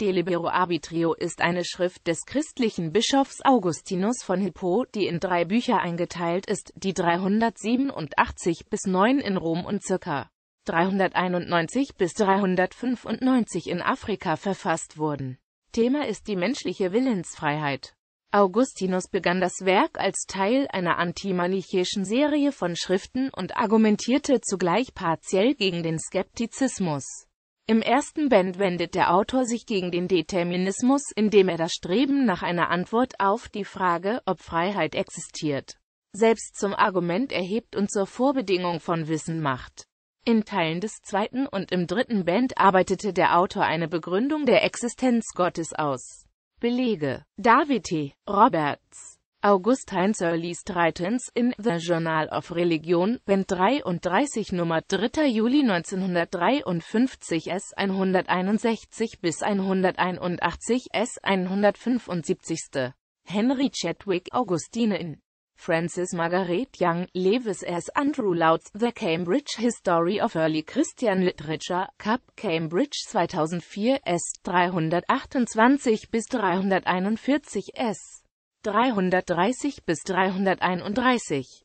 De Libero Arbitrio ist eine Schrift des christlichen Bischofs Augustinus von Hippo, die in drei Bücher eingeteilt ist, die 387 bis 9 in Rom und ca. 391 bis 395 in Afrika verfasst wurden. Thema ist die menschliche Willensfreiheit. Augustinus begann das Werk als Teil einer antimanichäischen Serie von Schriften und argumentierte zugleich partiell gegen den Skeptizismus. Im ersten Band wendet der Autor sich gegen den Determinismus, indem er das Streben nach einer Antwort auf die Frage, ob Freiheit existiert, selbst zum Argument erhebt und zur Vorbedingung von Wissen macht. In Teilen des zweiten und im dritten Band arbeitete der Autor eine Begründung der Existenz Gottes aus. Belege David T. Roberts August Heinz liest Reitens in The Journal of Religion, Band 33 Nummer 3. Juli 1953 S. 161 bis 181 S. 175. Henry Chadwick Augustine in Francis Margaret Young, Lewis S. Andrew Louds, The Cambridge History of Early Christian Literature, Cup, Cambridge 2004 S. 328 bis 341 S. 330 bis 331